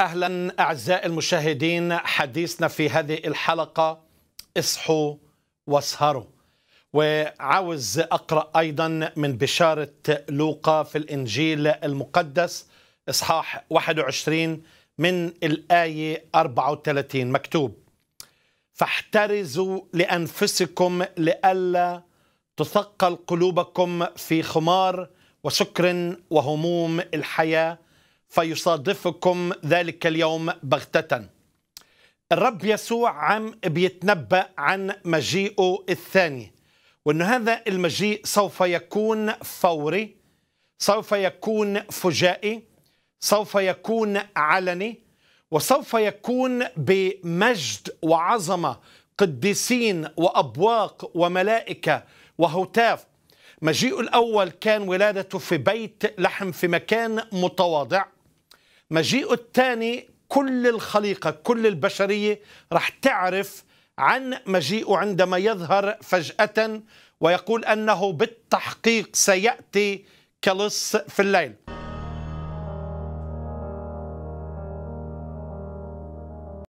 اهلا اعزائي المشاهدين حديثنا في هذه الحلقه اصحوا واسهروا وعاوز اقرا ايضا من بشاره لوقا في الانجيل المقدس اصحاح 21 من الايه 34 مكتوب فاحترزوا لانفسكم لئلا تثقل قلوبكم في خمار وسكر وهموم الحياه فيصادفكم ذلك اليوم بغتة الرب يسوع عم بيتنبأ عن مجيئه الثاني وأن هذا المجيء سوف يكون فوري سوف يكون فجائي سوف يكون علني وسوف يكون بمجد وعظمة قديسين وأبواق وملائكة وهتاف مجيئه الأول كان ولادته في بيت لحم في مكان متواضع مجيئه الثاني كل الخليقة كل البشرية رح تعرف عن مجيئه عندما يظهر فجأة ويقول أنه بالتحقيق سيأتي كلص في الليل